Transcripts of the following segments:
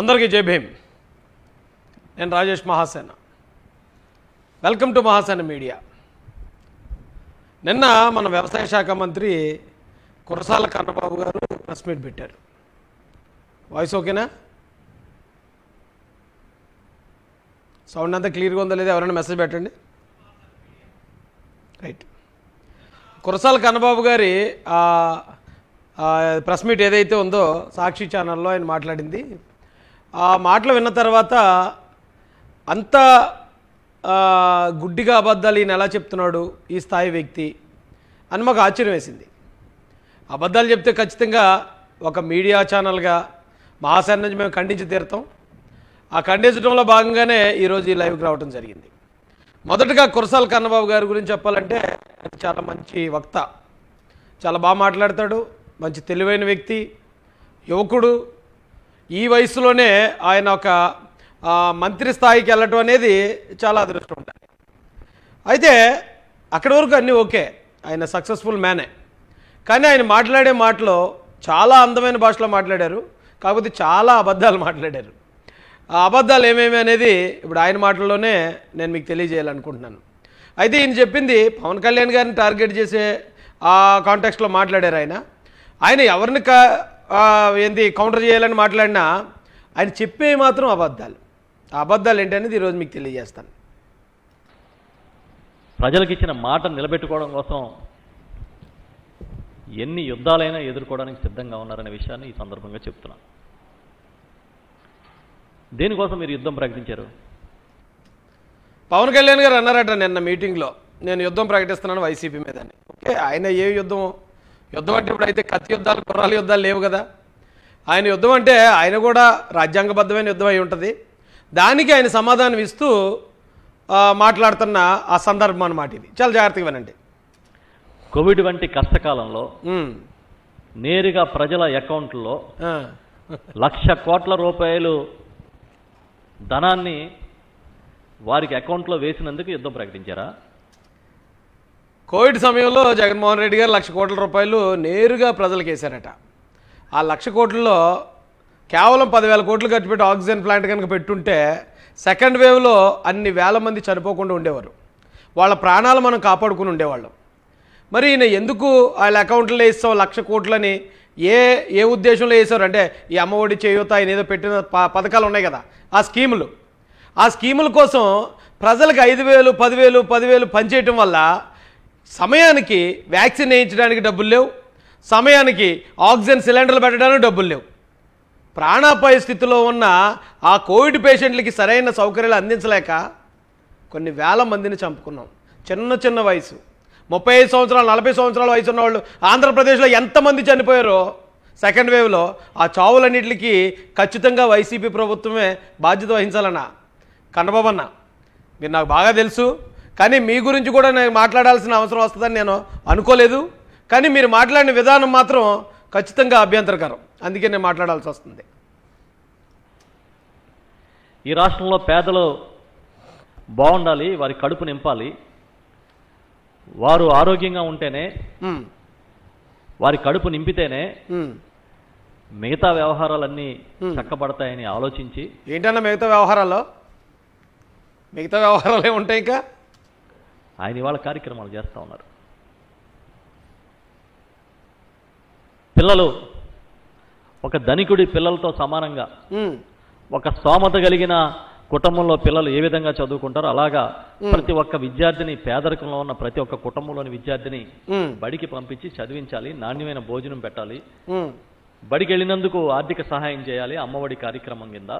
అందరికీ జై భీమ్ నేను Rajesh Mahasena welcome to Mahasena media నిన్న మన వ్యవసాయ శాఖ మంత్రి కురసాల కన్నబాబు గారు ప్రెస్ మీట్ పెట్టారు వాయిస్ ఓకేనా సౌండ్ అంతా క్లియర్గా ఉందో లేదా ఎవరైనా మెసేజ్ పెట్టండి రైట్ కురసాల కన్నబాబు గారి ప్రెస్ మీట్ ఏదైతే ఉందో సాక్షి ఛానల్లో ఆయన మాట్లాడింది ఆ మాటలు విన్న తర్వాత అంత గుడ్డిగా అబద్ధాలు ఈయన ఎలా చెప్తున్నాడు ఈ స్థాయి వ్యక్తి అని మాకు ఆశ్చర్యం వేసింది అబద్ధాలు చెప్తే ఖచ్చితంగా ఒక మీడియా ఛానల్గా మహాశాన్ నుంచి మేము ఖండించి తీరుతాం ఆ ఖండించడంలో భాగంగానే ఈరోజు ఈ లైవ్కి రావడం జరిగింది మొదటగా కురసాల కన్నబాబు గారి గురించి చెప్పాలంటే చాలా మంచి వక్త చాలా బాగా మాట్లాడతాడు మంచి తెలివైన వ్యక్తి యువకుడు ఈ వయసులోనే ఆయన ఒక మంత్రి స్థాయికి వెళ్ళటం అనేది చాలా అదృష్టం ఉండాలి అయితే అక్కడి వరకు అన్నీ ఓకే ఆయన సక్సెస్ఫుల్ మ్యానే కానీ ఆయన మాట్లాడే మాటలో చాలా అందమైన భాషలో మాట్లాడారు కాకపోతే చాలా అబద్ధాలు మాట్లాడారు ఆ అబద్ధాలు ఏమేమి అనేది ఇప్పుడు ఆయన మాటల్లోనే నేను మీకు తెలియజేయాలనుకుంటున్నాను అయితే ఈయన చెప్పింది పవన్ కళ్యాణ్ గారిని టార్గెట్ చేసే ఆ కాంటాక్స్లో మాట్లాడారు ఆయన ఆయన ఎవరిని ఏంది కౌంటర్ చేయాలని మాట్లాడినా ఆయన చెప్పే మాత్రం అబద్ధాలు ఆ అబద్ధాలు ఏంటనేది ఈరోజు మీకు తెలియజేస్తాను ప్రజలకు ఇచ్చిన మాట నిలబెట్టుకోవడం కోసం ఎన్ని యుద్ధాలైనా ఎదుర్కోవడానికి సిద్ధంగా ఉన్నారనే విషయాన్ని ఈ సందర్భంగా చెప్తున్నాను దేనికోసం మీరు యుద్ధం ప్రకటించారు పవన్ కళ్యాణ్ గారు అన్నారట నిన్న మీటింగ్లో నేను యుద్ధం ప్రకటిస్తున్నాను వైసీపీ మీద ఓకే ఆయన ఏ యుద్ధం యుద్ధం అంటే ఇప్పుడు అయితే కత్తి యుద్ధాలు కుర్రాల యుద్ధాలు లేవు కదా ఆయన యుద్ధం అంటే ఆయన కూడా రాజ్యాంగబద్ధమైన యుద్ధం అయి ఉంటుంది దానికి ఆయన సమాధానం ఇస్తూ మాట్లాడుతున్న ఆ సందర్భం అన్నమాట ఇది చాలా జాగ్రత్తగా వినండి కోవిడ్ వంటి కష్టకాలంలో నేరుగా ప్రజల అకౌంట్లో లక్ష కోట్ల రూపాయలు ధనాన్ని వారికి అకౌంట్లో వేసినందుకు యుద్ధం ప్రకటించారా కోవిడ్ సమయంలో జగన్మోహన్ రెడ్డి గారు లక్ష కోట్ల రూపాయలు నేరుగా ప్రజలకు వేశారట ఆ లక్ష కోట్లలో కేవలం పదివేల కోట్లు ఖర్చు పెట్టి ఆక్సిజన్ ప్లాంట్ కనుక పెట్టుంటే సెకండ్ వేవ్లో అన్ని వేల మంది చనిపోకుండా ఉండేవారు వాళ్ళ ప్రాణాలు మనం కాపాడుకుని ఉండేవాళ్ళం మరి ఈయన ఎందుకు వాళ్ళ అకౌంట్లో ఇస్తాం లక్ష కోట్లని ఏ ఏ ఉద్దేశంలో వేసారు అంటే ఈ అమ్మఒడి చేయూత ఆయన ఏదో పెట్టిన పథకాలు ఉన్నాయి కదా ఆ స్కీములు ఆ స్కీముల కోసం ప్రజలకు ఐదు వేలు పదివేలు పదివేలు పనిచేయటం వల్ల సమయానికి వ్యాక్సిన్ వేయించడానికి డబ్బులు లేవు సమయానికి ఆక్సిజన్ సిలిండర్లు పెట్టడానికి డబ్బులు లేవు ప్రాణాపాయ స్థితిలో ఉన్న ఆ కోవిడ్ పేషెంట్లకి సరైన సౌకర్యాలు అందించలేక కొన్ని వేల మందిని చంపుకున్నాం చిన్న చిన్న వయసు ముప్పై ఐదు సంవత్సరాలు నలభై సంవత్సరాల వయసు ఉన్నవాళ్ళు ఆంధ్రప్రదేశ్లో ఎంతమంది చనిపోయారో సెకండ్ వేవ్లో ఆ చావులన్నింటికి ఖచ్చితంగా వైసీపీ ప్రభుత్వమే బాధ్యత వహించాలన్నా కన్నబాబన్న మీరు నాకు బాగా తెలుసు కానీ మీ గురించి కూడా నేను మాట్లాడాల్సిన అవసరం వస్తుందని నేను అనుకోలేదు కానీ మీరు మాట్లాడిన విధానం మాత్రం ఖచ్చితంగా అభ్యంతరకరం అందుకే నేను మాట్లాడాల్సి వస్తుంది ఈ రాష్ట్రంలో పేదలు బాగుండాలి వారి కడుపు నింపాలి వారు ఆరోగ్యంగా ఉంటేనే వారి కడుపు నింపితేనే మిగతా వ్యవహారాలన్నీ చక్కబడతాయని ఆలోచించి ఏంటన్నా మిగతా వ్యవహారాల్లో మిగతా వ్యవహారాలు ఉంటాయి ఇంకా ఆయన ఇవాళ కార్యక్రమాలు చేస్తూ ఉన్నారు పిల్లలు ఒక ధనికుడి పిల్లలతో సమానంగా ఒక స్తోమత కలిగిన కుటుంబంలో పిల్లలు ఏ విధంగా చదువుకుంటారో అలాగా ప్రతి ఒక్క విద్యార్థిని పేదరికంలో ఉన్న ప్రతి ఒక్క కుటుంబంలోని విద్యార్థిని బడికి పంపించి చదివించాలి నాణ్యమైన భోజనం పెట్టాలి బడికి వెళ్ళినందుకు ఆర్థిక సహాయం చేయాలి అమ్మఒడి కార్యక్రమం కింద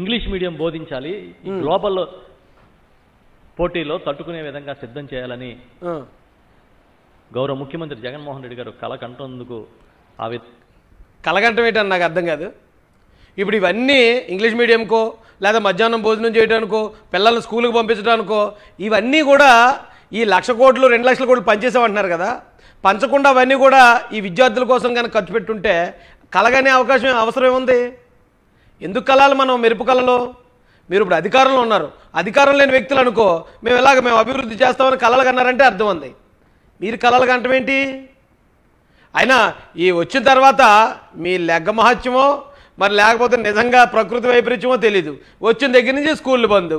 ఇంగ్లీష్ మీడియం బోధించాలి గ్లోబల్ పోటీలో తట్టుకునే విధంగా సిద్ధం చేయాలని గౌరవ ముఖ్యమంత్రి జగన్మోహన్ రెడ్డి గారు కళ కంటేందుకు అవి కలగంటం ఏంటని నాకు అర్థం కాదు ఇప్పుడు ఇవన్నీ ఇంగ్లీష్ మీడియంకో లేదా మధ్యాహ్నం భోజనం చేయడానికో పిల్లల్ని స్కూల్కి పంపించడానికో ఇవన్నీ కూడా ఈ లక్ష కోట్లు రెండు లక్షల కోట్లు పనిచేసామంటున్నారు కదా పంచకుండా అవన్నీ కూడా ఈ విద్యార్థుల కోసం కనుక ఖర్చు పెట్టుంటే కలగనే అవకాశం అవసరం ఏముంది ఎందుకు కలాలి మనం మెరుపు కళలో మీరు ఇప్పుడు అధికారంలో ఉన్నారు అధికారం లేని వ్యక్తులు అనుకో మేము ఎలాగ మేము అభివృద్ధి చేస్తామని కలలు కన్నారంటే అర్థం ఉంది మీరు కలలు కంటం ఏంటి అయినా ఈ వచ్చిన తర్వాత మీ లెగ్గ మహత్యమో మరి లేకపోతే నిజంగా ప్రకృతి వైపరీత్యమో తెలీదు వచ్చిన దగ్గర నుంచి స్కూళ్ళు బంద్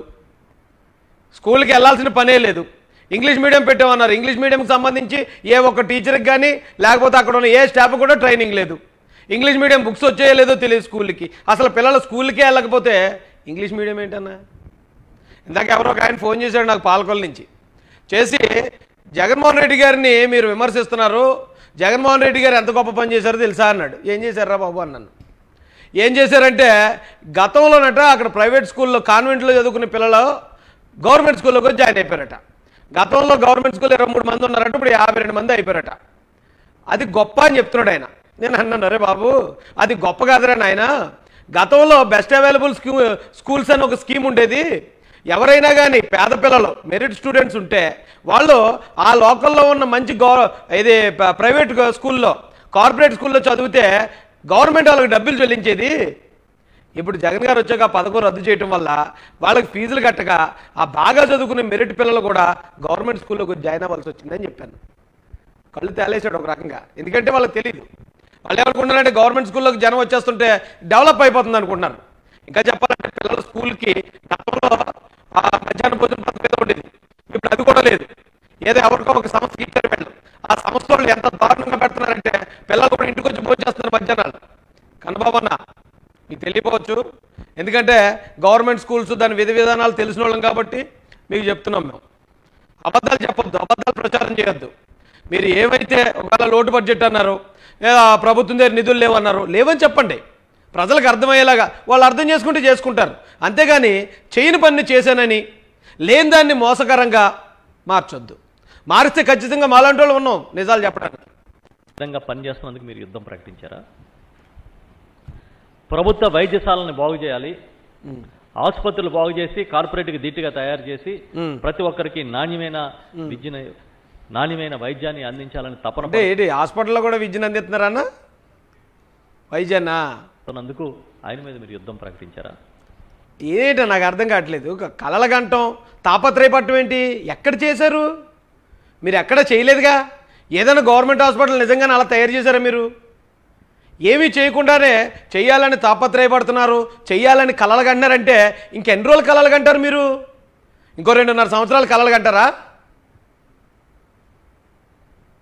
స్కూల్కి వెళ్ళాల్సిన పనే లేదు ఇంగ్లీష్ మీడియం పెట్టామన్నారు ఇంగ్లీష్ మీడియంకి సంబంధించి ఏ ఒక్క టీచర్కి కానీ లేకపోతే అక్కడ ఉన్న ఏ స్టాఫ్ కూడా ట్రైనింగ్ లేదు ఇంగ్లీష్ మీడియం బుక్స్ వచ్చేయలేదో తెలియదు స్కూల్కి అసలు పిల్లలు స్కూల్కే వెళ్ళకపోతే ఇంగ్లీష్ మీడియం ఏంటన్నా ఇందాక ఎవరో ఒక ఆయన ఫోన్ చేశాడు నాకు పాలకొల నుంచి చేసి జగన్మోహన్ రెడ్డి గారిని మీరు విమర్శిస్తున్నారు జగన్మోహన్ రెడ్డి గారు ఎంత గొప్ప పని చేశారో తెలుసా అన్నాడు ఏం చేశారా బాబు అన్నాను ఏం చేశారంటే గతంలోనట అక్కడ ప్రైవేట్ స్కూల్లో కాన్వెంట్లో చదువుకునే పిల్లలు గవర్నమెంట్ స్కూల్లోకి జాయిన్ అయిపోయారట గతంలో గవర్నమెంట్ స్కూల్ ఇరవై మూడు మంది ఉన్నారంటే ఇప్పుడు యాభై రెండు మంది అయిపోయారట అది గొప్ప అని చెప్తున్నాడు ఆయన నేను అన్నాను అరే బాబు అది గొప్ప కాదురా నాయన గతంలో బెస్ట్ అవైలబుల్ స్కూ స్కూల్స్ అని ఒక స్కీమ్ ఉండేది ఎవరైనా కానీ పేద పిల్లలు మెరిట్ స్టూడెంట్స్ ఉంటే వాళ్ళు ఆ లోకల్లో ఉన్న మంచి గౌ ఇది ప్రైవేట్ స్కూల్లో కార్పొరేట్ స్కూల్లో చదివితే గవర్నమెంట్ వాళ్ళకి డబ్బులు చెల్లించేది ఇప్పుడు జగన్ గారు వచ్చాక పథకం రద్దు చేయడం వల్ల వాళ్ళకి ఫీజులు కట్టక ఆ బాగా చదువుకునే మెరిట్ పిల్లలు కూడా గవర్నమెంట్ కొంచెం జాయిన్ అవ్వాల్సి వచ్చిందని చెప్పాను కళ్ళు తేలేసాడు ఒక రకంగా ఎందుకంటే వాళ్ళకి తెలియదు వాళ్ళు ఏమనుకుంటున్నారంటే గవర్నమెంట్ స్కూల్లోకి జనం వచ్చేస్తుంటే డెవలప్ అయిపోతుంది అనుకుంటున్నారు ఇంకా చెప్పాలంటే పిల్లల స్కూల్కి గతంలో మధ్యాహ్నం భోజనం పథకం ఉండేది ఇప్పుడు అది కూడా లేదు ఏదో ఎవరికో ఒక సంస్థకి ఇచ్చారు పిల్లలు ఆ సంస్థ వాళ్ళు ఎంత దారుణంగా పెడుతున్నారంటే పిల్లలు కూడా ఇంటికి వచ్చి భోజనం చేస్తున్నారు మధ్యాహ్నాలు కనబాబన్న మీకు తెలియపోవచ్చు ఎందుకంటే గవర్నమెంట్ స్కూల్స్ దాని విధి విధానాలు తెలిసిన వాళ్ళం కాబట్టి మీకు చెప్తున్నాం మేము అబద్ధాలు చెప్పొద్దు అబద్ధాలు ప్రచారం చేయొద్దు మీరు ఏవైతే ఒకవేళ లోటు బడ్జెట్ అన్నారో ప్రభుత్వం దగ్గర నిధులు లేవన్నారు లేవని చెప్పండి ప్రజలకు అర్థమయ్యేలాగా వాళ్ళు అర్థం చేసుకుంటే చేసుకుంటారు అంతేగాని చేయని పనిని చేశానని లేని దాన్ని మోసకరంగా మార్చొద్దు మారిస్తే ఖచ్చితంగా మాలాంటి వాళ్ళు ఉన్నాం నిజాలు చెప్పడానికి విధంగా పనిచేస్తున్నందుకు మీరు యుద్ధం ప్రకటించారా ప్రభుత్వ వైద్యశాలను బాగు చేయాలి ఆసుపత్రులు బాగు చేసి కార్పొరేట్కి ధీటుగా తయారు చేసి ప్రతి ఒక్కరికి నాణ్యమైన విద్యను నాణ్యమైన వైద్యాన్ని అందించాలని తపన ఏంటి హాస్పిటల్లో కూడా విద్యను అందిస్తున్నారన్న వైద్యాన్నా అందుకు ఆయన మీద మీరు యుద్ధం ప్రకటించారా ఏంటో నాకు అర్థం కావట్లేదు కలల గంటం తాపత్రయపట్టం ఏంటి ఎక్కడ చేశారు మీరు ఎక్కడ చేయలేదుగా ఏదైనా గవర్నమెంట్ హాస్పిటల్ నిజంగానే అలా తయారు చేశారా మీరు ఏమీ చేయకుండానే చేయాలని తాపత్రయపడుతున్నారు చేయాలని కలలు కంటున్నారంటే ఇంకెన్ని రోజులు కలలు కంటారు మీరు ఇంకో రెండున్నర సంవత్సరాలు కలలు కంటారా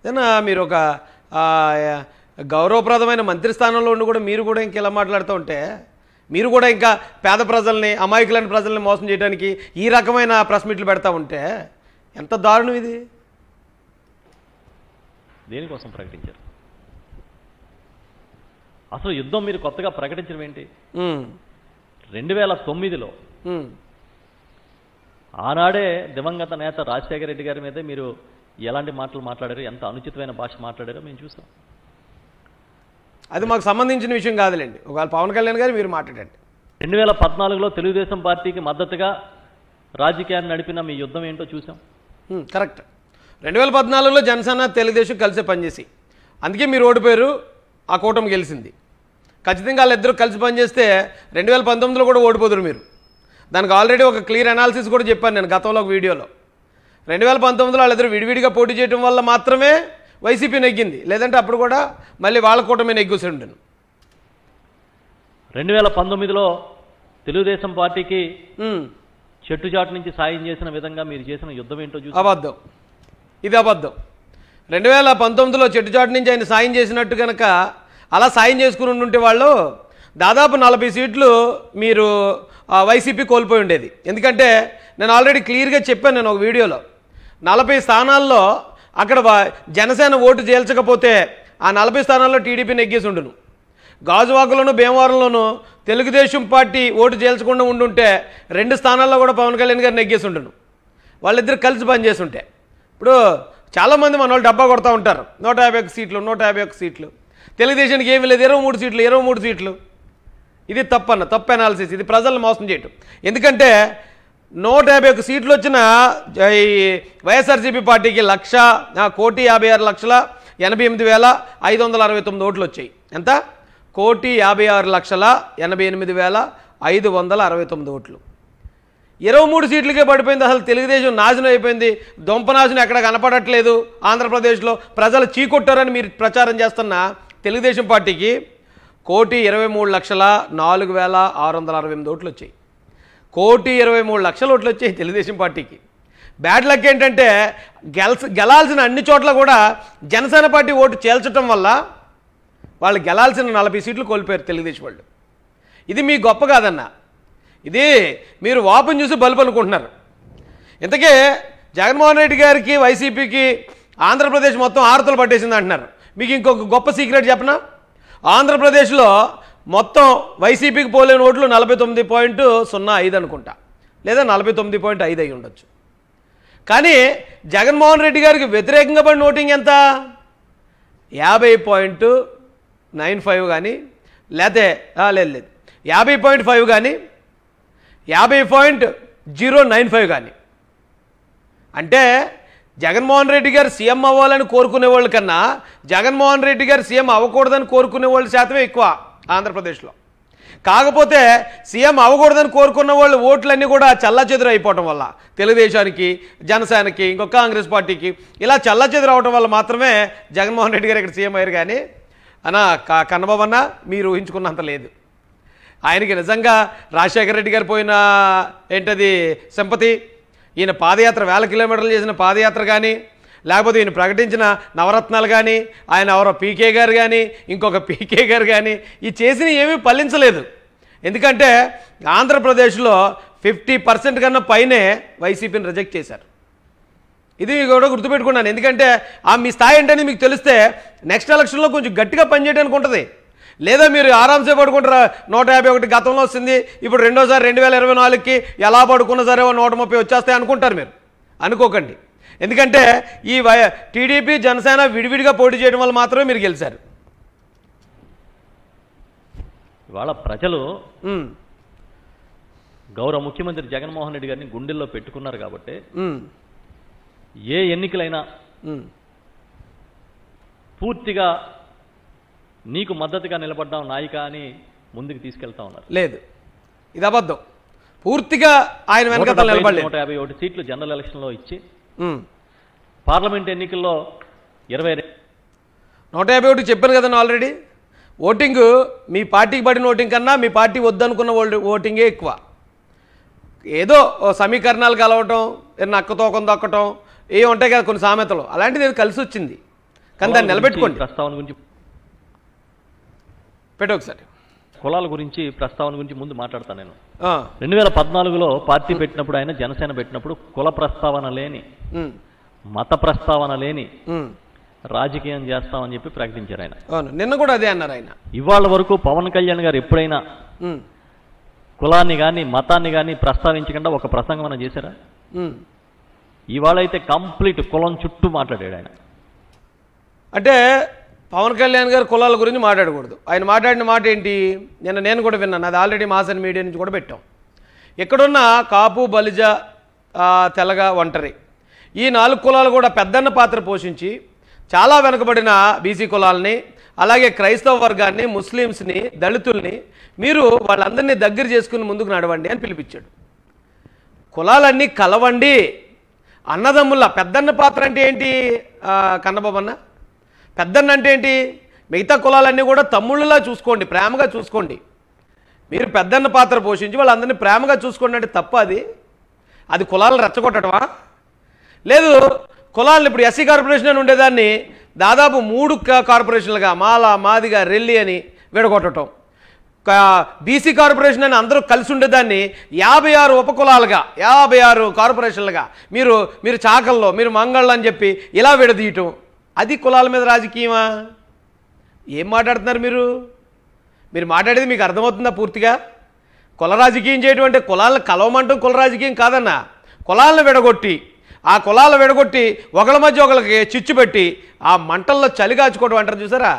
ఏదన్నా మీరు ఒక గౌరవప్రదమైన మంత్రి స్థానంలో ఉండి కూడా మీరు కూడా ఇంక ఇలా మాట్లాడుతూ ఉంటే మీరు కూడా ఇంకా పేద ప్రజల్ని అమాయకులైన ప్రజల్ని మోసం చేయడానికి ఈ రకమైన ప్రెస్ మీట్లు పెడతా ఉంటే ఎంత దారుణం ఇది దేనికోసం ప్రకటించారు అసలు యుద్ధం మీరు కొత్తగా ప్రకటించడం ఏంటి రెండు వేల తొమ్మిదిలో ఆనాడే దివంగత నేత రాజశేఖర రెడ్డి గారి మీద మీరు ఎలాంటి మాటలు మాట్లాడారో ఎంత అనుచితమైన భాష మాట్లాడారో మేము చూసాం అది మాకు సంబంధించిన విషయం కాదులేండి ఒకవేళ పవన్ కళ్యాణ్ గారు మీరు మాట్లాడండి రెండు వేల పద్నాలుగులో తెలుగుదేశం పార్టీకి మద్దతుగా రాజకీయాన్ని నడిపిన మీ యుద్ధం ఏంటో చూసాం కరెక్ట్ రెండు వేల పద్నాలుగులో జనసేన తెలుగుదేశం కలిసి పనిచేసి అందుకే మీరు ఓడిపోయారు ఆ కూటమి గెలిచింది ఖచ్చితంగా వాళ్ళిద్దరూ కలిసి పనిచేస్తే రెండు వేల పంతొమ్మిదిలో కూడా ఓడిపోదురు మీరు దానికి ఆల్రెడీ ఒక క్లియర్ అనాలిసిస్ కూడా చెప్పాను నేను గతంలో ఒక వీడియోలో రెండు వేల పంతొమ్మిదిలో వాళ్ళిద్దరు విడివిడిగా పోటీ చేయడం వల్ల మాత్రమే వైసీపీ నెగ్గింది లేదంటే అప్పుడు కూడా మళ్ళీ వాళ్ళ కూటమి నెగ్గూసి ఉండను రెండు వేల పంతొమ్మిదిలో తెలుగుదేశం పార్టీకి చెట్టుచాటు నుంచి సాయం చేసిన విధంగా మీరు చేసిన యుద్ధం ఏంటో చూసి అబద్ధం ఇది అబద్ధం రెండు వేల పంతొమ్మిదిలో చెట్టుచాటు నుంచి ఆయన సాయం చేసినట్టు కనుక అలా సాయం చేసుకుని ఉంటే వాళ్ళు దాదాపు నలభై సీట్లు మీరు వైసీపీ కోల్పోయి ఉండేది ఎందుకంటే నేను ఆల్రెడీ క్లియర్గా చెప్పాను నేను ఒక వీడియోలో నలభై స్థానాల్లో అక్కడ జనసేన ఓటు చేల్చకపోతే ఆ నలభై స్థానాల్లో టీడీపీ నెగ్గేసి ఉండును గాజువాకులను భీమవరంలోను తెలుగుదేశం పార్టీ ఓటు చేల్చకుండా ఉండుంటే రెండు స్థానాల్లో కూడా పవన్ కళ్యాణ్ గారు నెగ్గేసి ఉండును వాళ్ళిద్దరు కలిసి పనిచేసి ఉంటే ఇప్పుడు చాలామంది మన వాళ్ళు డబ్బా కొడతా ఉంటారు నూట యాభై సీట్లు నూట యాభై ఒక్క సీట్లు తెలుగుదేశానికి ఏమీ లేదు ఇరవై మూడు సీట్లు ఇరవై మూడు సీట్లు ఇది తప్పన్న తప్పు అనాలిసిస్ ఇది ప్రజలను మోసం చేయటం ఎందుకంటే నూట యాభై ఒక సీట్లు వచ్చిన ఈ వైఎస్ఆర్సీపీ పార్టీకి లక్ష కోటి యాభై ఆరు లక్షల ఎనభై ఎనిమిది వేల ఐదు వందల అరవై తొమ్మిది ఓట్లు వచ్చాయి ఎంత కోటి యాభై ఆరు లక్షల ఎనభై ఎనిమిది వేల ఐదు వందల అరవై తొమ్మిది ఓట్లు ఇరవై మూడు సీట్లకే పడిపోయింది అసలు తెలుగుదేశం నాశనం అయిపోయింది దొంపనాశనం ఎక్కడ కనపడట్లేదు ఆంధ్రప్రదేశ్లో ప్రజలు చీకొట్టారని మీరు ప్రచారం చేస్తున్న తెలుగుదేశం పార్టీకి కోటి ఇరవై మూడు లక్షల నాలుగు వేల ఆరు వందల అరవై ఎనిమిది ఓట్లు వచ్చాయి కోటి ఇరవై మూడు లక్షల ఓట్లు వచ్చాయి తెలుగుదేశం పార్టీకి బ్యాడ్ లక్ ఏంటంటే గెలస గెలాల్సిన అన్ని చోట్ల కూడా జనసేన పార్టీ ఓటు చేల్చడం వల్ల వాళ్ళు గెలాల్సిన నలభై సీట్లు కోల్పోయారు తెలుగుదేశం వాళ్ళు ఇది మీ గొప్ప కాదన్న ఇది మీరు వాపం చూసి బలుపు అనుకుంటున్నారు ఇంతకే జగన్మోహన్ రెడ్డి గారికి వైసీపీకి ఆంధ్రప్రదేశ్ మొత్తం ఆరతలు పట్టేసింది అంటున్నారు మీకు ఇంకొక గొప్ప సీక్రెట్ చెప్పనా ఆంధ్రప్రదేశ్లో మొత్తం వైసీపీకి పోలేని ఓట్లు నలభై తొమ్మిది పాయింట్ సున్నా ఐదు అనుకుంటా లేదా నలభై తొమ్మిది పాయింట్ ఐదు అయి ఉండొచ్చు కానీ జగన్మోహన్ రెడ్డి గారికి వ్యతిరేకంగా పడిన ఓటింగ్ ఎంత యాభై పాయింట్ నైన్ ఫైవ్ కానీ లేతే లేదు లేదు యాభై పాయింట్ ఫైవ్ కానీ యాభై పాయింట్ జీరో నైన్ ఫైవ్ కానీ అంటే జగన్మోహన్ రెడ్డి గారు సీఎం అవ్వాలని కోరుకునే వాళ్ళ కన్నా జగన్మోహన్ రెడ్డి గారు సీఎం అవ్వకూడదని కోరుకునే వాళ్ళ శాతమే ఎక్కువ ఆంధ్రప్రదేశ్లో కాకపోతే సీఎం అవ్వకూడదని కోరుకున్న వాళ్ళు ఓట్లన్నీ కూడా చల్లచెదురు అయిపోవటం వల్ల తెలుగుదేశానికి జనసేనకి ఇంకో కాంగ్రెస్ పార్టీకి ఇలా చల్లచెదురు అవ్వటం వల్ల మాత్రమే జగన్మోహన్ రెడ్డి గారు ఇక్కడ సీఎం అయ్యారు కానీ అన్న కన్నబాబు అన్న మీరు ఊహించుకున్నంత లేదు ఆయనకి నిజంగా రాజశేఖర రెడ్డి గారు పోయిన ఏంటది సంపతి ఈయన పాదయాత్ర వేల కిలోమీటర్లు చేసిన పాదయాత్ర కానీ లేకపోతే ఈయన ప్రకటించిన నవరత్నాలు కానీ ఆయన ఎవరో పీకే గారు కానీ ఇంకొక పీకే గారు కానీ ఈ చేసిన ఏమీ ఫలించలేదు ఎందుకంటే ఆంధ్రప్రదేశ్లో ఫిఫ్టీ పర్సెంట్ కన్నా పైనే వైసీపీని రిజెక్ట్ చేశారు ఇది కూడా గుర్తుపెట్టుకున్నాను ఎందుకంటే ఆ మీ స్థాయి ఏంటని మీకు తెలిస్తే నెక్స్ట్ ఎలక్షన్లో కొంచెం గట్టిగా పనిచేయడానికి ఉంటుంది లేదా మీరు ఆరాంసే పడుకుంటారా నూట యాభై ఒకటి గతంలో వస్తుంది ఇప్పుడు రెండోసారి రెండు వేల ఇరవై నాలుగుకి ఎలా పడుకున్న సరే నూట ముప్పై వచ్చేస్తాయి అనుకుంటారు మీరు అనుకోకండి ఎందుకంటే ఈ వై టీడీపీ జనసేన విడివిడిగా పోటీ చేయడం వల్ల మాత్రమే మీరు గెలిచారు ఇవాళ ప్రజలు గౌరవ ముఖ్యమంత్రి జగన్మోహన్ రెడ్డి గారిని గుండెల్లో పెట్టుకున్నారు కాబట్టి ఏ ఎన్నికలైనా పూర్తిగా నీకు మద్దతుగా నిలబడ్డాం నాయక అని ముందుకు తీసుకెళ్తా ఉన్నారు లేదు ఇది అబద్ధం పూర్తిగా ఆయన వెనకాల నిలబడలేదు నూట యాభై ఒకటి సీట్లు జనరల్ ఎలక్షన్లో ఇచ్చి పార్లమెంట్ ఎన్నికల్లో ఇరవై నూట యాభై ఒకటి చెప్పాను కదండి ఆల్రెడీ ఓటింగ్ మీ పార్టీకి పడిన ఓటింగ్ కన్నా మీ పార్టీ వద్దనుకున్న ఓటింగే ఎక్కువ ఏదో సమీకరణాలు కలవటం నక్కతోకం దొక్కటం ఏమి ఉంటాయి కదా కొన్ని సామెతలు అలాంటిది ఏదో కలిసి వచ్చింది కానీ దాన్ని నిలబెట్టుకోండి ప్రస్తావన గురించి పెట్టు ఒకసారి కులాల గురించి ప్రస్తావన గురించి ముందు మాట్లాడతాను నేను రెండు వేల పద్నాలుగులో పార్టీ పెట్టినప్పుడు ఆయన జనసేన పెట్టినప్పుడు కుల ప్రస్తావన లేని మత ప్రస్తావన లేని రాజకీయం చేస్తామని చెప్పి ప్రకటించారు ఆయన నిన్న కూడా అదే అన్నారు ఆయన ఇవాళ వరకు పవన్ కళ్యాణ్ గారు ఎప్పుడైనా కులాన్ని కానీ మతాన్ని కానీ ప్రస్తావించకుండా ఒక ప్రసంగం అని చేశారా ఇవాళ అయితే కంప్లీట్ కులం చుట్టూ మాట్లాడాడు ఆయన అంటే పవన్ కళ్యాణ్ గారు కులాల గురించి మాట్లాడకూడదు ఆయన మాట్లాడిన మాట ఏంటి నిన్న నేను కూడా విన్నాను అది ఆల్రెడీ మాసన్ మీడియా నుంచి కూడా పెట్టాం ఇక్కడున్న కాపు బలిజ తెలగ ఒంటరి ఈ నాలుగు కులాలు కూడా పెద్దన్న పాత్ర పోషించి చాలా వెనుకబడిన బీసీ కులాలని అలాగే క్రైస్తవ వర్గాన్ని ముస్లిమ్స్ని దళితుల్ని మీరు వాళ్ళందరినీ దగ్గర చేసుకుని ముందుకు నడవండి అని పిలిపించాడు కులాలన్నీ కలవండి అన్నదమ్ముల పెద్దన్న పాత్ర అంటే ఏంటి కన్నబాబన్న పెద్దన్న అంటే ఏంటి మిగతా కులాలన్నీ కూడా తమ్ముళ్ళలా చూసుకోండి ప్రేమగా చూసుకోండి మీరు పెద్దన్న పాత్ర పోషించి వాళ్ళందరినీ ప్రేమగా చూసుకోండి అంటే తప్ప అది అది కులాలను రెచ్చగొట్టడమా లేదు కులాలను ఇప్పుడు ఎస్సీ కార్పొరేషన్ అని ఉండేదాన్ని దాదాపు మూడు కార్పొరేషన్లుగా మాల మాదిగా రెల్లి అని విడగొట్టడం బీసీ కార్పొరేషన్ అని అందరూ కలిసి ఉండేదాన్ని యాభై ఆరు ఉపకులాలుగా యాభై ఆరు కార్పొరేషన్లుగా మీరు మీరు చాకల్లో మీరు మంగళ్ళు అని చెప్పి ఇలా విడదీయటం అది కులాల మీద రాజకీయమా ఏం మాట్లాడుతున్నారు మీరు మీరు మాట్లాడేది మీకు అర్థమవుతుందా పూర్తిగా కుల రాజకీయం చేయడం అంటే కులాలను కలవమంటూ కుల రాజకీయం కాదన్న కులాలను విడగొట్టి ఆ కులాలను విడగొట్టి ఒకళ్ళ మధ్య ఒకళ్ళకి చిచ్చు పెట్టి ఆ మంటల్లో చలిగాచుకోవడం అంటారు చూసారా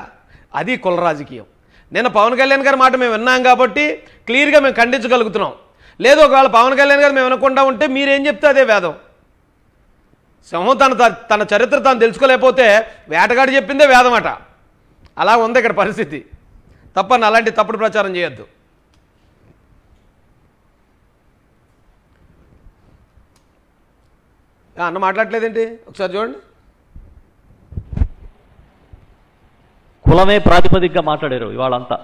అది కుల రాజకీయం నిన్న పవన్ కళ్యాణ్ గారి మాట మేము విన్నాం కాబట్టి క్లియర్గా మేము ఖండించగలుగుతున్నాం లేదు ఒకవేళ పవన్ కళ్యాణ్ గారు మేము వినకుండా ఉంటే మీరేం చెప్తే అదే వేదం సింహం తన తన చరిత్ర తను తెలుసుకోలేకపోతే వేటగాడు చెప్పిందే వేదమట అలా ఉంది ఇక్కడ పరిస్థితి తప్పని అలాంటి తప్పుడు ప్రచారం చేయొద్దు అన్న మాట్లాడలేదేంటి ఒకసారి చూడండి కులమే ప్రాతిపదికగా మాట్లాడారు ఇవాళంతా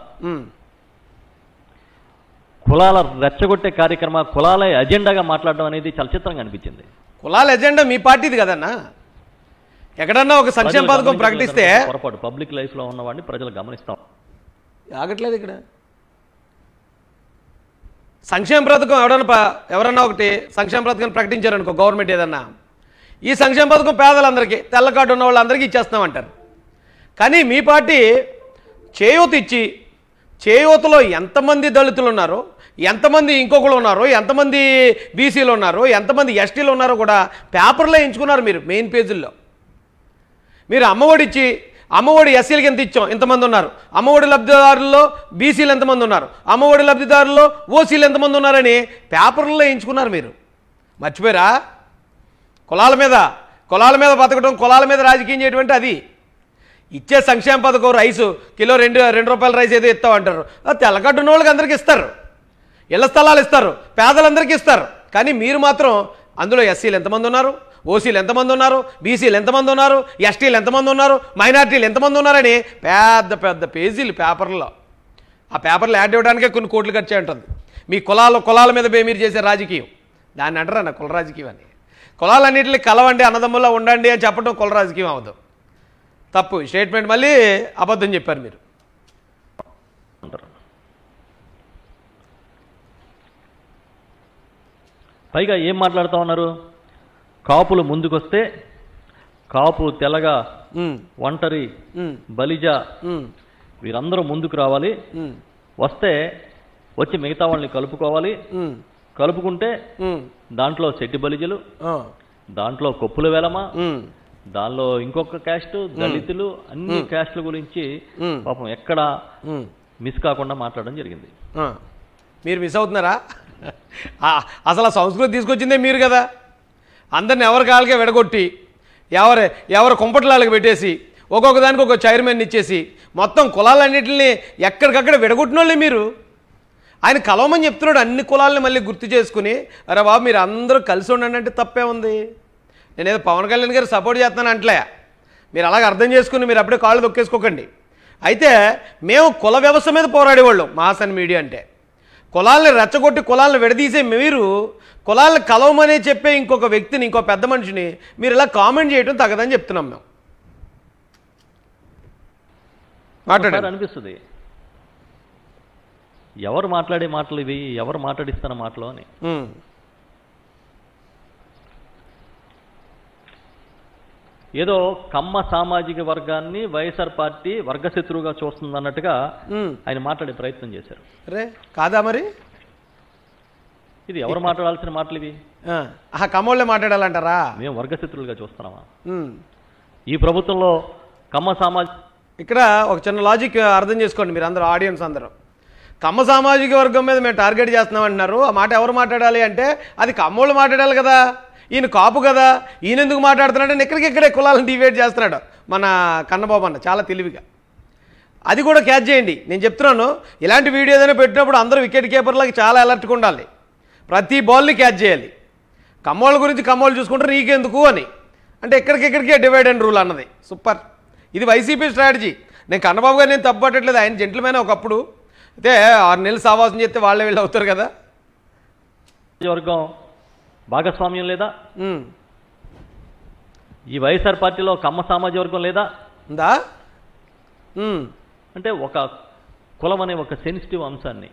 కులాల రెచ్చగొట్టే కార్యక్రమ కులాలే అజెండాగా మాట్లాడడం అనేది చలచిత్రంగా అనిపించింది కులాల ఎజెండా మీ పార్టీది కదన్నా ఎక్కడన్నా ఒక సంక్షేమ పథకం ప్రకటిస్తే పొరపాటు పబ్లిక్ లైఫ్లో ఉన్నవాడిని ప్రజలు గమనిస్తాం ఆగట్లేదు ఇక్కడ సంక్షేమ పథకం ఎవడన్నా ఎవరన్నా ఒకటి సంక్షేమ పథకం ప్రకటించారనుకో గవర్నమెంట్ ఏదన్నా ఈ సంక్షేమ పథకం పేదలందరికీ తెల్ల కార్డు ఉన్న వాళ్ళందరికీ ఇచ్చేస్తామంటారు కానీ మీ పార్టీ చేయూత ఇచ్చి చేయూతలో ఎంతమంది దళితులు ఉన్నారో ఎంతమంది ఇంకొకరు ఉన్నారో ఎంతమంది బీసీలు ఉన్నారో ఎంతమంది ఎస్టీలు ఉన్నారో కూడా పేపర్లో ఎంచుకున్నారు మీరు మెయిన్ పేజీల్లో మీరు అమ్మఒడిచ్చి ఇచ్చి అమ్మఒడి ఎస్సీలకి ఎంత ఇచ్చాం ఇంతమంది ఉన్నారు అమ్మఒడి లబ్ధిదారుల్లో బీసీలు ఎంతమంది ఉన్నారు అమ్మఒడి లబ్ధిదారుల్లో ఓసీలు ఎంతమంది ఉన్నారని పేపర్లో ఎంచుకున్నారు మీరు మర్చిపోయారా కులాల మీద కులాల మీద బతకడం కులాల మీద రాజకీయం చేయటువంటి అది ఇచ్చే సంక్షేమ పథకం రైసు కిలో రెండు రెండు రూపాయల రైస్ ఏదో ఇస్తామంటారు తెల్లగడ్డున్న వాళ్ళకి అందరికి ఇస్తారు ఇళ్ల స్థలాలు ఇస్తారు పేదలందరికీ ఇస్తారు కానీ మీరు మాత్రం అందులో ఎస్సీలు ఎంతమంది ఉన్నారు ఓసీలు ఎంతమంది ఉన్నారు బీసీలు ఎంతమంది ఉన్నారు ఎస్టీలు ఎంతమంది ఉన్నారు మైనార్టీలు ఎంతమంది ఉన్నారని పెద్ద పెద్ద పేజీలు పేపర్లో ఆ పేపర్లు యాడ్ ఇవ్వడానికే కొన్ని కోట్లు ఖర్చు ఉంటుంది మీ కులాల కులాల మీద మీరు చేసే రాజకీయం దాన్ని అంటారు నా కుల రాజకీయం అని కులాలన్నింటినీ కలవండి అన్నదమ్ముల్లో ఉండండి అని చెప్పడం కుల రాజకీయం అవ్వదు తప్పు స్టేట్మెంట్ మళ్ళీ అబద్ధం చెప్పారు మీరు పైగా ఏం మాట్లాడుతూ ఉన్నారు కాపులు ముందుకొస్తే కాపు తెలగ ఒంటరి బలిజ వీరందరూ ముందుకు రావాలి వస్తే వచ్చి మిగతా వాళ్ళని కలుపుకోవాలి కలుపుకుంటే దాంట్లో చెట్టి బలిజలు దాంట్లో కొప్పుల వేలమ దానిలో ఇంకొక క్యాస్ట్ దళితులు అన్ని క్యాస్ట్ల గురించి పాపం ఎక్కడ మిస్ కాకుండా మాట్లాడడం జరిగింది మీరు మిస్ అవుతున్నారా అసలు ఆ సంస్కృతి తీసుకొచ్చిందే మీరు కదా అందరిని ఎవరి కాళ్ళకే విడగొట్టి ఎవరు ఎవరు కుంపట్లాళ్ళకి పెట్టేసి ఒక్కొక్క దానికి ఒక చైర్మన్ ఇచ్చేసి మొత్తం కులాలన్నింటిని ఎక్కడికక్కడ విడగొట్టినోళ్ళే మీరు ఆయన కలవమని చెప్తున్నాడు అన్ని కులాలని మళ్ళీ గుర్తు చేసుకుని అరే బాబు మీరు అందరూ కలిసి ఉండండి అంటే తప్పే ఉంది నేనేదో పవన్ కళ్యాణ్ గారు సపోర్ట్ చేస్తాను అంటలే మీరు అలాగ అర్థం చేసుకుని మీరు అప్పుడే కాళ్ళు దొక్కేసుకోకండి అయితే మేము కుల వ్యవస్థ మీద పోరాడేవాళ్ళం మహాసన్ మీడియా అంటే కులాలను రెచ్చగొట్టి కులాలను విడదీసే మీరు కులాలను కలవమనే చెప్పే ఇంకొక వ్యక్తిని ఇంకో పెద్ద మనిషిని మీరు ఇలా కామెంట్ చేయడం తగదని చెప్తున్నాం మేము అనిపిస్తుంది ఎవరు మాట్లాడే మాటలు ఇవి ఎవరు మాట్లాడిస్తున్న మాటలు అని ఏదో కమ్మ సామాజిక వర్గాన్ని వైఎస్ఆర్ పార్టీ వర్గశత్రువుగా చూస్తుంది అన్నట్టుగా ఆయన మాట్లాడే ప్రయత్నం చేశారు రే కాదా మరి ఇది ఎవరు మాట్లాడాల్సిన మాటలు ఇవి కమ్మోళ్ళే మాట్లాడాలంటారా మేము వర్గశత్రువులుగా చూస్తున్నామా ఈ ప్రభుత్వంలో కమ్మ సామాజ ఇక్కడ ఒక చిన్న లాజిక్ అర్థం చేసుకోండి మీరు అందరూ ఆడియన్స్ అందరూ కమ్మ సామాజిక వర్గం మీద మేము టార్గెట్ చేస్తున్నాం అంటున్నారు ఆ మాట ఎవరు మాట్లాడాలి అంటే అది కమ్మోళ్ళు మాట్లాడాలి కదా ఈయన కాపు కదా ఈయన ఎందుకు మాట్లాడుతున్నాడు అని ఎక్కడికెక్కడే కులాలను డివైడ్ చేస్తున్నాడు మన కన్నబాబు అన్న చాలా తెలివిగా అది కూడా క్యాచ్ చేయండి నేను చెప్తున్నాను ఇలాంటి వీడియో ఏదైనా పెట్టినప్పుడు అందరూ వికెట్ కీపర్లకు చాలా అలర్ట్గా ఉండాలి ప్రతి బాల్ని క్యాచ్ చేయాలి కమ్మోళ్ళ గురించి కమ్మోళ్ళు చూసుకుంటారు నీకెందుకు అని అంటే ఎక్కడికెక్కడికే డివైడ్ అండ్ రూల్ అన్నది సూపర్ ఇది వైసీపీ స్ట్రాటజీ నేను కన్నబాబు గారు నేను పట్టట్లేదు ఆయన జెంట్లమైన ఒకప్పుడు అయితే ఆరు నెలలు సావాసం చేస్తే వాళ్ళే వీళ్ళు అవుతారు కదా వర్గం భాగస్వామ్యం లేదా ఈ వైఎస్ఆర్ పార్టీలో కమ్మ సామాజిక వర్గం లేదా ఉందా అంటే ఒక కులం అనే ఒక సెన్సిటివ్ అంశాన్ని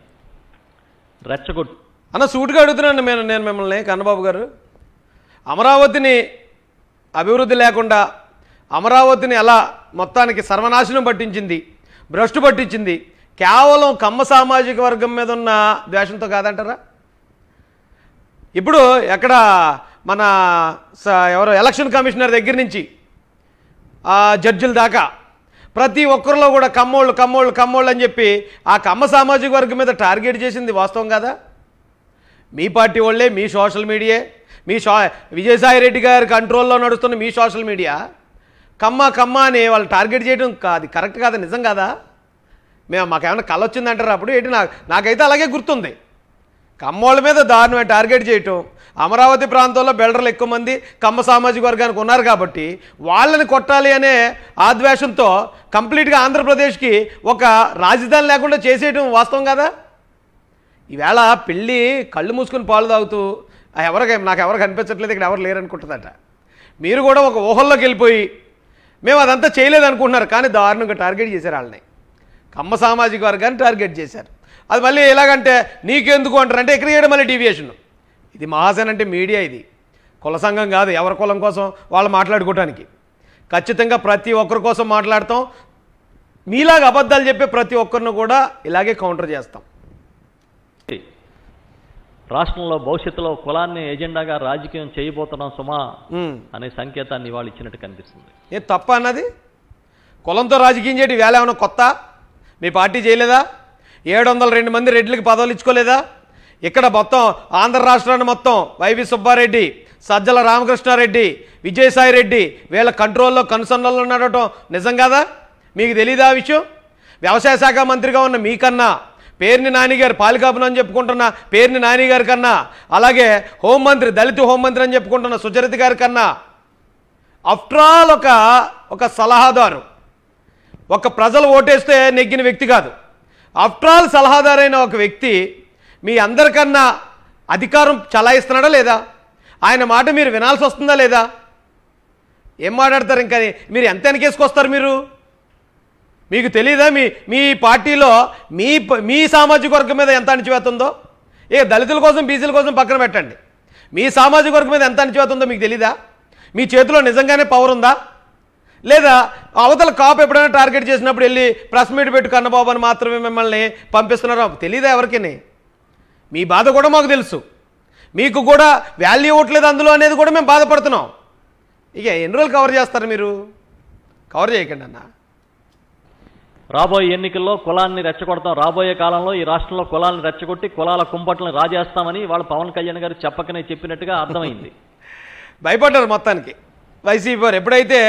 రెచ్చగొట్టు అన్న సూటుగా అడుగుతున్నాను నేను నేను మిమ్మల్ని కన్నబాబు గారు అమరావతిని అభివృద్ధి లేకుండా అమరావతిని ఎలా మొత్తానికి సర్వనాశనం పట్టించింది భ్రష్టు పట్టించింది కేవలం కమ్మ సామాజిక వర్గం మీద ఉన్న ద్వేషంతో కాదంటారా ఇప్పుడు ఎక్కడ మన ఎవరు ఎలక్షన్ కమిషనర్ దగ్గర నుంచి జడ్జిల దాకా ప్రతి ఒక్కరిలో కూడా కమ్మోళ్ళు కమ్మోళ్ళు కమ్మోళ్ళు అని చెప్పి ఆ కమ్మ సామాజిక వర్గం మీద టార్గెట్ చేసింది వాస్తవం కదా మీ పార్టీ వాళ్ళే మీ సోషల్ మీడియా మీ షా విజయసాయి రెడ్డి గారి కంట్రోల్లో నడుస్తున్న మీ సోషల్ మీడియా కమ్మ కమ్మ అని వాళ్ళు టార్గెట్ చేయడం కాదు కరెక్ట్ కాదా నిజం కాదా మేము మాకేమైనా కళ అప్పుడు ఏంటి నాకు నాకైతే అలాగే గుర్తుంది కమ్మోళ్ళ మీద దారుణమే టార్గెట్ చేయటం అమరావతి ప్రాంతంలో బిల్డర్లు ఎక్కువ మంది కమ్మ సామాజిక వర్గానికి ఉన్నారు కాబట్టి వాళ్ళని కొట్టాలి అనే ఆద్వేషంతో కంప్లీట్గా ఆంధ్రప్రదేశ్కి ఒక రాజధాని లేకుండా చేసేయటం వాస్తవం కదా ఈవేళ పెళ్ళి కళ్ళు మూసుకుని పాలు తాగుతూ ఎవరికి నాకు ఎవరికి అనిపించట్లేదు ఇక్కడ ఎవరు లేరనుకుంటుందట మీరు కూడా ఒక ఊహల్లోకి వెళ్ళిపోయి మేము అదంతా చేయలేదనుకుంటున్నారు కానీ దారుణంగా టార్గెట్ చేశారు వాళ్ళని కమ్మ సామాజిక వర్గాన్ని టార్గెట్ చేశారు అది మళ్ళీ ఎలాగంటే నీకెందుకు అంటారంటే ఇక్కడ చేయడం మళ్ళీ డీవియేషన్ ఇది మహాజన్ అంటే మీడియా ఇది కుల సంఘం కాదు ఎవరి కులం కోసం వాళ్ళు మాట్లాడుకోవటానికి ఖచ్చితంగా ప్రతి ఒక్కరి కోసం మాట్లాడతాం మీలాగా అబద్ధాలు చెప్పే ప్రతి ఒక్కరిని కూడా ఇలాగే కౌంటర్ చేస్తాం రాష్ట్రంలో భవిష్యత్తులో కులాన్ని ఎజెండాగా రాజకీయం చేయబోతున్నాం సుమా అనే సంకేతాన్ని వాళ్ళు ఇచ్చినట్టు కనిపిస్తుంది ఏ తప్ప అన్నది కులంతో రాజకీయం చేయడం వేళ ఏమైనా కొత్త మీ పార్టీ చేయలేదా ఏడు వందల రెండు మంది రెడ్లకు పదవులు ఇచ్చుకోలేదా ఇక్కడ మొత్తం ఆంధ్ర రాష్ట్రాన్ని మొత్తం వైవి సుబ్బారెడ్డి సజ్జల రామకృష్ణారెడ్డి విజయసాయి రెడ్డి వీళ్ళ కంట్రోల్లో కనుసన్నల్లో నడవటం నిజం కాదా మీకు తెలీదా విషయం వ్యవసాయ శాఖ మంత్రిగా ఉన్న మీకన్నా నాని నానిగారు పాలికాపును అని చెప్పుకుంటున్న పేరుని నానిగారి కన్నా అలాగే హోంమంత్రి దళిత హోంమంత్రి అని చెప్పుకుంటున్న సుచరిత గారి కన్నా ఆఫ్టర్ ఆల్ ఒక ఒక సలహాదారు ఒక ప్రజలు ఓటేస్తే నెగ్గిన వ్యక్తి కాదు ఆఫ్టర్ ఆల్ సలహాదారైన ఒక వ్యక్తి మీ అందరికన్నా అధికారం చలాయిస్తున్నాడా లేదా ఆయన మాట మీరు వినాల్సి వస్తుందా లేదా ఏం మాట్లాడతారు ఇంకా మీరు ఎంత వెనకేసుకొస్తారు మీరు మీకు తెలియదా మీ మీ పార్టీలో మీ మీ సామాజిక వర్గం మీద ఎంత అణిచివేత ఉందో ఏ దళితుల కోసం బీసీల కోసం పక్కన పెట్టండి మీ సామాజిక వర్గం మీద ఎంత అణిచివేత ఉందో మీకు తెలీదా మీ చేతిలో నిజంగానే పవర్ ఉందా లేదా అవతల కాపు ఎప్పుడైనా టార్గెట్ చేసినప్పుడు వెళ్ళి ప్రెస్ మీట్ పెట్టు కన్నబాబు అని మాత్రమే మిమ్మల్ని పంపిస్తున్నారో తెలియదా ఎవరికని మీ బాధ కూడా మాకు తెలుసు మీకు కూడా వాల్యూ ఇవ్వట్లేదు అందులో అనేది కూడా మేము బాధపడుతున్నాం ఇక ఎన్ని రోజులు కవర్ చేస్తారు మీరు కవర్ చేయకండి అన్న రాబోయే ఎన్నికల్లో కులాన్ని రెచ్చగొడతాం రాబోయే కాలంలో ఈ రాష్ట్రంలో కులాలను రెచ్చగొట్టి కులాల కుంపట్లను రాజేస్తామని వాళ్ళు పవన్ కళ్యాణ్ గారు చెప్పకనే చెప్పినట్టుగా అర్థమైంది భయపడ్డారు మొత్తానికి వైసీపీ వారు ఎప్పుడైతే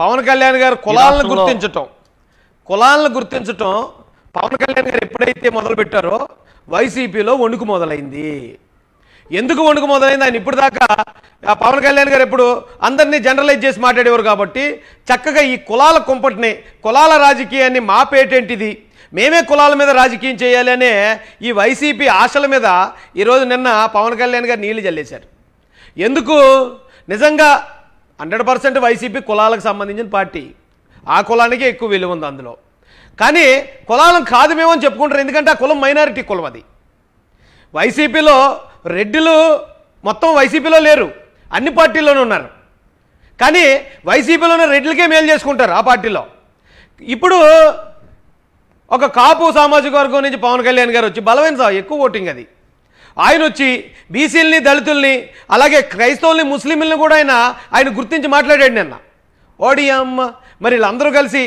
పవన్ కళ్యాణ్ గారు కులాలను గుర్తించటం కులాలను గుర్తించటం పవన్ కళ్యాణ్ గారు ఎప్పుడైతే మొదలుపెట్టారో వైసీపీలో వణుకు మొదలైంది ఎందుకు వణుకు మొదలైంది ఆయన ఇప్పుడు దాకా పవన్ కళ్యాణ్ గారు ఎప్పుడు అందరినీ జనరలైజ్ చేసి మాట్లాడేవారు కాబట్టి చక్కగా ఈ కులాల కుంపటిని కులాల రాజకీయాన్ని మా పేటేంటిది మేమే కులాల మీద రాజకీయం చేయాలి అనే ఈ వైసీపీ ఆశల మీద ఈరోజు నిన్న పవన్ కళ్యాణ్ గారు నీళ్లు చల్లేశారు ఎందుకు నిజంగా హండ్రెడ్ పర్సెంట్ వైసీపీ కులాలకు సంబంధించిన పార్టీ ఆ కులానికే ఎక్కువ విలువ ఉంది అందులో కానీ కులాలను కాదు మేమని చెప్పుకుంటారు ఎందుకంటే ఆ కులం మైనారిటీ కులం అది వైసీపీలో రెడ్డిలు మొత్తం వైసీపీలో లేరు అన్ని పార్టీల్లోనే ఉన్నారు కానీ వైసీపీలోనే రెడ్లకే మేలు చేసుకుంటారు ఆ పార్టీలో ఇప్పుడు ఒక కాపు సామాజిక వర్గం నుంచి పవన్ కళ్యాణ్ గారు వచ్చి బలమైన ఎక్కువ ఓటింగ్ అది ఆయన వచ్చి బీసీలని దళితుల్ని అలాగే క్రైస్తవుల్ని ముస్లింలను కూడా ఆయన ఆయన గుర్తించి మాట్లాడాడు నిన్న ఓడిఎం మరి వీళ్ళందరూ కలిసి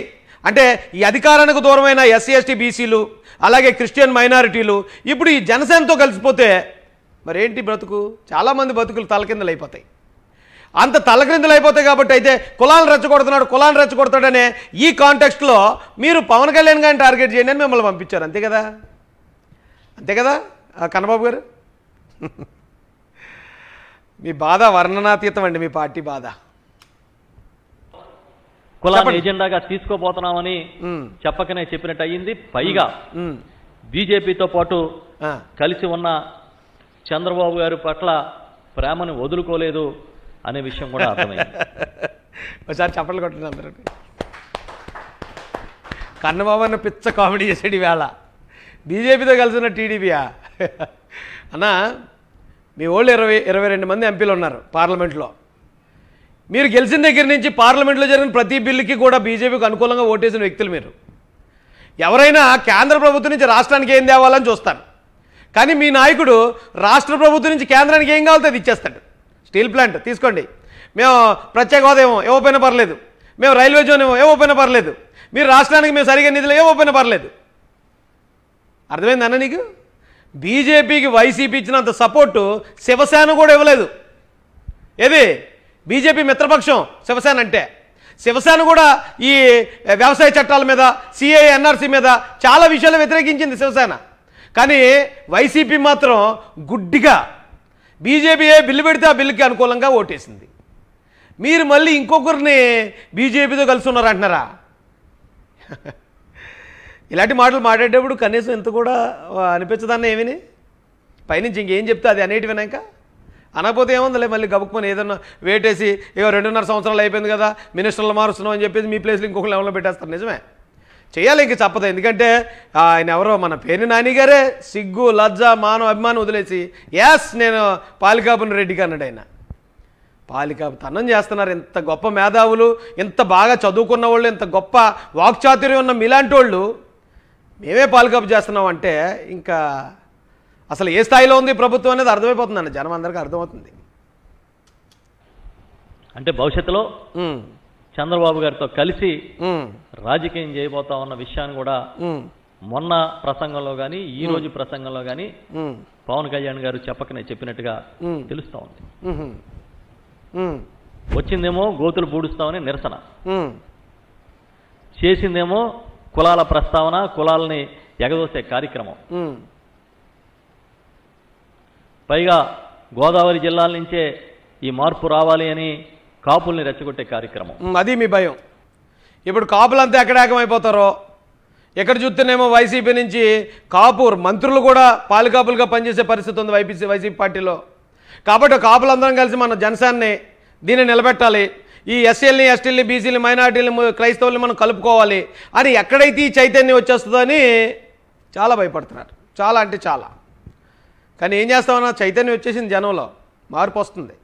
అంటే ఈ అధికారానికి దూరమైన ఎస్సీ ఎస్టీ బీసీలు అలాగే క్రిస్టియన్ మైనారిటీలు ఇప్పుడు ఈ జనసేనతో కలిసిపోతే మరేంటి బ్రతుకు చాలామంది బతుకులు తలకిందలు అయిపోతాయి అంత తలకిందలు అయిపోతాయి కాబట్టి అయితే కులాలను రెచ్చగొడుతున్నాడు కులాలను రెచ్చగొడతాడనే ఈ కాంటెక్స్ట్లో మీరు పవన్ కళ్యాణ్ గారిని టార్గెట్ చేయండి అని మిమ్మల్ని పంపించారు అంతే కదా అంతే కదా కన్నబాబు గారు మీ బాధ వర్ణనాతీతం అండి మీ పార్టీ బాధ కులాన్ని ఎజెండాగా తీసుకోబోతున్నామని చెప్పకనే చెప్పినట్టు అయ్యింది పైగా బీజేపీతో పాటు కలిసి ఉన్న చంద్రబాబు గారి పట్ల ప్రేమను వదులుకోలేదు అనే విషయం కూడా అర్థమైంది ఒకసారి చెప్పలు కొట్టండి అందరూ కన్నబాబు అన్న పిచ్చ కామెడీ చేసాడు వేళ బీజేపీతో కలిసిన టీడీపీయా అన్న మీ ఓళ్ళు ఇరవై ఇరవై రెండు మంది ఎంపీలు ఉన్నారు పార్లమెంట్లో మీరు గెలిచిన దగ్గర నుంచి పార్లమెంట్లో జరిగిన ప్రతి బిల్లుకి కూడా బీజేపీకి అనుకూలంగా ఓటేసిన వ్యక్తులు మీరు ఎవరైనా కేంద్ర ప్రభుత్వం నుంచి రాష్ట్రానికి ఏం తేవాలని చూస్తారు కానీ మీ నాయకుడు రాష్ట్ర ప్రభుత్వం నుంచి కేంద్రానికి ఏం కావాలి అది ఇచ్చేస్తాడు స్టీల్ ప్లాంట్ తీసుకోండి మేము ప్రత్యేక హోదా ఏమో ఇవ్వకపోయినా పర్లేదు మేము రైల్వే జోన్ ఏమో ఇవ్వకపోయినా పర్లేదు మీరు రాష్ట్రానికి మేము సరిగా నిధులు ఇవ్వకపోయినా పర్లేదు అర్థమైందన్న నీకు బీజేపీకి వైసీపీ ఇచ్చినంత సపోర్టు శివసేన కూడా ఇవ్వలేదు ఏది బీజేపీ మిత్రపక్షం శివసేన అంటే శివసేన కూడా ఈ వ్యవసాయ చట్టాల మీద సిఐ ఎన్ఆర్సీ మీద చాలా విషయాలు వ్యతిరేకించింది శివసేన కానీ వైసీపీ మాత్రం గుడ్డిగా బీజేపీ ఏ బిల్లు పెడితే ఆ బిల్లుకి అనుకూలంగా ఓటేసింది మీరు మళ్ళీ ఇంకొకరిని బీజేపీతో కలిసి ఉన్నారంటున్నారా ఇలాంటి మాటలు మాట్లాడేటప్పుడు కనీసం ఇంత కూడా అనిపించదన్న ఏమిని పైనుంచి ఇంకేం చెప్తే అది అనేటి వినాక అనకపోతే లే మళ్ళీ గబుక్కుని ఏదన్నా వేటేసి ఇక రెండున్నర సంవత్సరాలు అయిపోయింది కదా మినిస్టర్లు మారుస్తున్నాం అని చెప్పేసి మీ ప్లేస్లో ఇంకొక లెవెల్లో పెట్టేస్తారు నిజమే చేయాలి ఇంక చెప్పదు ఎందుకంటే ఆయన ఎవరో మన పేరు నానిగారే సిగ్గు లజ్జ మానవ అభిమానం వదిలేసి యాస్ నేను పాలికాపుని రెడ్డికి అన్నాడు ఆయన పాలిక తనం చేస్తున్నారు ఇంత గొప్ప మేధావులు ఇంత బాగా చదువుకున్న వాళ్ళు ఇంత గొప్ప వాక్చాతుర్యం ఉన్న మీలాంటి వాళ్ళు మేమే పాల్కప్ చేస్తున్నాం అంటే ఇంకా అసలు ఏ స్థాయిలో ఉంది ప్రభుత్వం అనేది అర్థమైపోతుందండి జనం అందరికీ అర్థమవుతుంది అంటే భవిష్యత్తులో చంద్రబాబు గారితో కలిసి రాజకీయం చేయబోతా ఉన్న విషయాన్ని కూడా మొన్న ప్రసంగంలో కానీ ఈ రోజు ప్రసంగంలో కానీ పవన్ కళ్యాణ్ గారు చెప్పకనే చెప్పినట్టుగా తెలుస్తా ఉంది వచ్చిందేమో గోతులు పూడుస్తామని నిరసన చేసిందేమో కులాల ప్రస్తావన కులాలని ఎగదోసే కార్యక్రమం పైగా గోదావరి జిల్లాల నుంచే ఈ మార్పు రావాలి అని కాపుల్ని రెచ్చగొట్టే కార్యక్రమం అది మీ భయం ఇప్పుడు కాపులంతా ఎక్కడ ఏకమైపోతారో ఎక్కడ చూస్తేనేమో వైసీపీ నుంచి కాపు మంత్రులు కూడా పాలికాపులుగా పనిచేసే పరిస్థితి ఉంది వైపీసీ వైసీపీ పార్టీలో కాబట్టి కాపులందరం కలిసి మన జనసేనని దీన్ని నిలబెట్టాలి ఈ ఎస్సీలని ఎస్టీలని బీసీలని మైనార్టీలని క్రైస్తవుల్ని మనం కలుపుకోవాలి అని ఎక్కడైతే ఈ చైతన్యం వచ్చేస్తుందని చాలా భయపడుతున్నారు చాలా అంటే చాలా కానీ ఏం చేస్తామన్నా చైతన్యం వచ్చేసింది జనంలో మార్పు వస్తుంది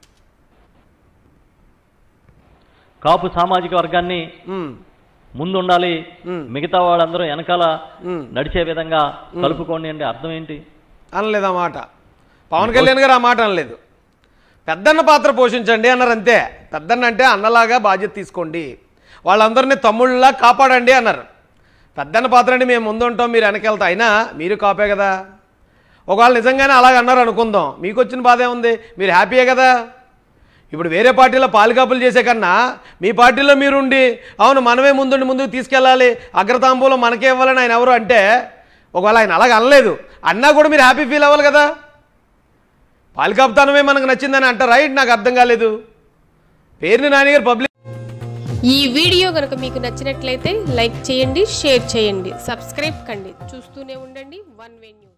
కాపు సామాజిక వర్గాన్ని ముందు ఉండాలి మిగతా వాళ్ళందరూ వెనకాల నడిచే విధంగా కలుపుకోండి అంటే అర్థం ఏంటి అనలేదు ఆ మాట పవన్ కళ్యాణ్ గారు ఆ మాట అనలేదు పెద్దన్న పాత్ర పోషించండి అన్నారు అంతే పెద్దన్న అంటే అన్నలాగా బాధ్యత తీసుకోండి వాళ్ళందరినీ తమ్ముళ్ళలా కాపాడండి అన్నారు పెద్దన్న పాత్ర అండి మేము ముందుంటాం మీరు వెనకెళ్తా అయినా మీరు కాపే కదా ఒకవేళ నిజంగానే అలాగ అన్నారు అనుకుందాం మీకు వచ్చిన బాధ ఏముంది మీరు హ్యాపీయే కదా ఇప్పుడు వేరే పార్టీలో పాలికాపులు చేసే కన్నా మీ పార్టీలో మీరుండి అవును మనమే ముందుండి ముందుకు తీసుకెళ్ళాలి అగ్రతాంబూలం మనకే ఇవ్వాలని ఆయన ఎవరు అంటే ఒకవేళ ఆయన అలాగ అనలేదు అన్నా కూడా మీరు హ్యాపీ ఫీల్ అవ్వాలి కదా పాలకాప్తానమే మనకు నచ్చిందని అంట రైట్ నాకు అర్థం కాలేదు పేరుని నాన్నగారు పబ్లిక్ ఈ వీడియో కనుక మీకు నచ్చినట్లయితే లైక్ చేయండి షేర్ చేయండి సబ్స్క్రైబ్ కండి చూస్తూనే ఉండండి వన్ వెన్యూ